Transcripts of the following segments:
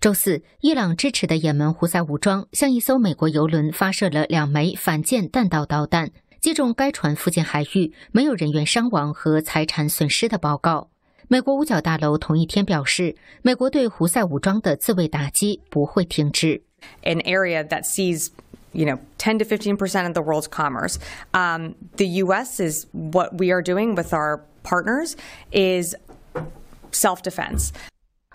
周四，伊朗支持的也门胡塞武装向一艘美国油轮发射了两枚反舰弹道导弹，击中该船附近海域，没有人员伤亡和财产损失的报告。美国五角大楼同一天表示，美国对胡塞武装的自卫打击不会停止。An area that sees you know, 10 to 15 percent of the world's commerce. Um, the U.S. is what we are doing with our partners is self-defense.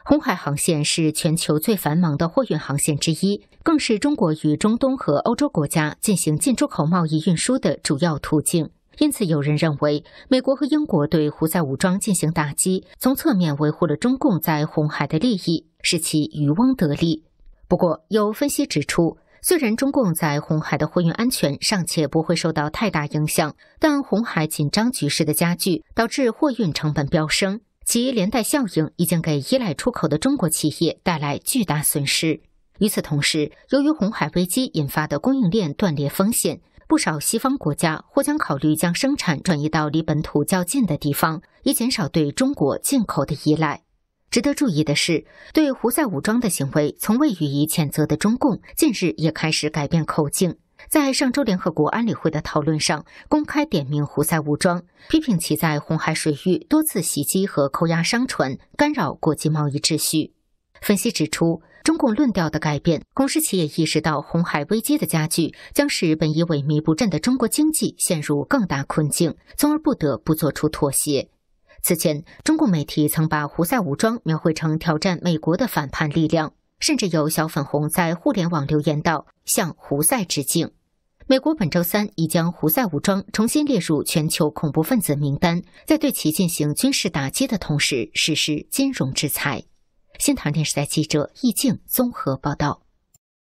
红海航线是全球最繁忙的货运航线之一，更是中国与中东和欧洲国家进行进出口贸易运输的主要途径。因此，有人认为，美国和英国对胡塞武装进行打击，从侧面维护了中共在红海的利益，使其渔翁得利。不过，有分析指出，虽然中共在红海的货运安全尚且不会受到太大影响，但红海紧张局势的加剧导致货运成本飙升。其连带效应已经给依赖出口的中国企业带来巨大损失。与此同时，由于红海危机引发的供应链断裂风险，不少西方国家或将考虑将生产转移到离本土较近的地方，以减少对中国进口的依赖。值得注意的是，对胡塞武装的行为从未予以谴责的中共，近日也开始改变口径。在上周联合国安理会的讨论上，公开点名胡塞武装，批评其在红海水域多次袭击和扣押商船，干扰国际贸易秩序。分析指出，中共论调的改变，公示其也意识到红海危机的加剧将使本已萎靡不振的中国经济陷入更大困境，从而不得不做出妥协。此前，中共媒体曾把胡塞武装描绘成挑战美国的反叛力量。甚至有小粉红在互联网留言道：“向胡塞致敬。”美国本周三已将胡塞武装重新列入全球恐怖分子名单，在对其进行军事打击的同时实施金融制裁。新唐电视台记者易静综合报道。